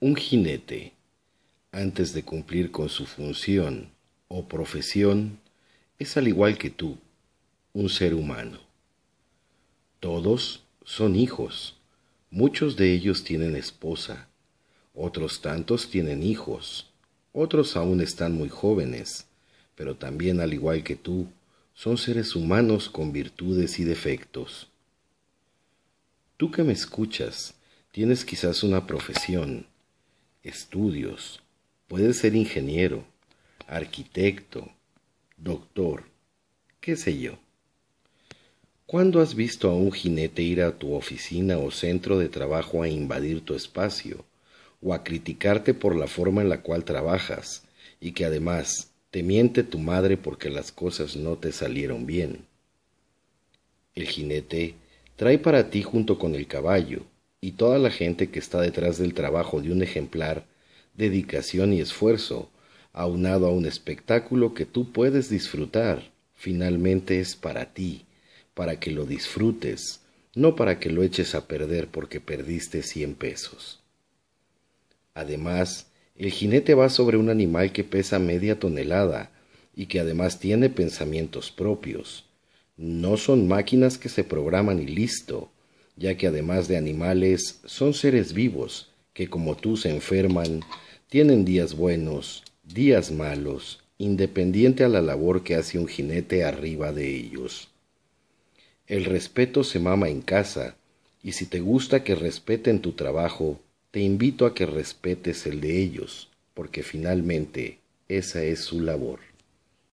Un jinete, antes de cumplir con su función o profesión, es al igual que tú, un ser humano. Todos son hijos, muchos de ellos tienen esposa, otros tantos tienen hijos, otros aún están muy jóvenes, pero también al igual que tú, son seres humanos con virtudes y defectos. Tú que me escuchas, tienes quizás una profesión, estudios, puedes ser ingeniero, arquitecto, doctor, qué sé yo. ¿Cuándo has visto a un jinete ir a tu oficina o centro de trabajo a invadir tu espacio, o a criticarte por la forma en la cual trabajas, y que además te miente tu madre porque las cosas no te salieron bien? El jinete trae para ti junto con el caballo, y toda la gente que está detrás del trabajo de un ejemplar, dedicación y esfuerzo, aunado a un espectáculo que tú puedes disfrutar, finalmente es para ti, para que lo disfrutes, no para que lo eches a perder porque perdiste cien pesos. Además, el jinete va sobre un animal que pesa media tonelada y que además tiene pensamientos propios. No son máquinas que se programan y listo, ya que además de animales son seres vivos que como tú se enferman, tienen días buenos, días malos, independiente a la labor que hace un jinete arriba de ellos. El respeto se mama en casa, y si te gusta que respeten tu trabajo, te invito a que respetes el de ellos, porque finalmente esa es su labor.